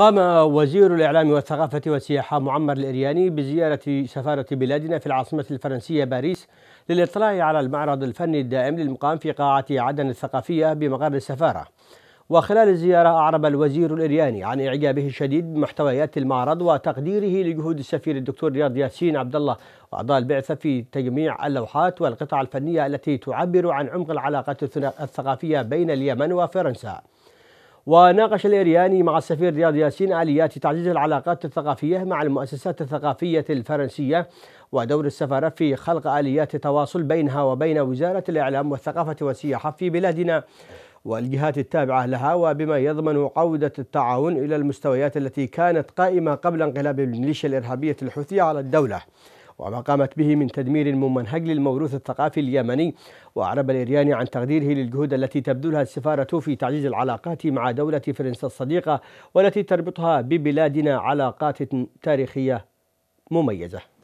قام وزير الإعلام والثقافة والسياحة معمر الإرياني بزيارة سفارة بلادنا في العاصمة الفرنسية باريس للإطلاع على المعرض الفني الدائم للمقام في قاعة عدن الثقافية بمقر السفارة وخلال الزيارة أعرب الوزير الإرياني عن إعجابه الشديد بمحتويات المعرض وتقديره لجهود السفير الدكتور رياض ياسين عبد الله وأعضاء البعثة في تجميع اللوحات والقطع الفنية التي تعبر عن عمق العلاقات الثقافية بين اليمن وفرنسا وناقش الإرياني مع السفير رياض ياسين آليات تعزيز العلاقات الثقافية مع المؤسسات الثقافية الفرنسية ودور السفارة في خلق آليات تواصل بينها وبين وزارة الإعلام والثقافة والسياحة في بلادنا والجهات التابعة لها وبما يضمن عودة التعاون إلى المستويات التي كانت قائمة قبل انقلاب الميليشيا الإرهابية الحوثية على الدولة وما قامت به من تدمير ممنهج للموروث الثقافي اليمني وأعرب الإرياني عن تقديره للجهود التي تبذلها السفارة في تعزيز العلاقات مع دولة فرنسا الصديقة والتي تربطها ببلادنا علاقات تاريخية مميزة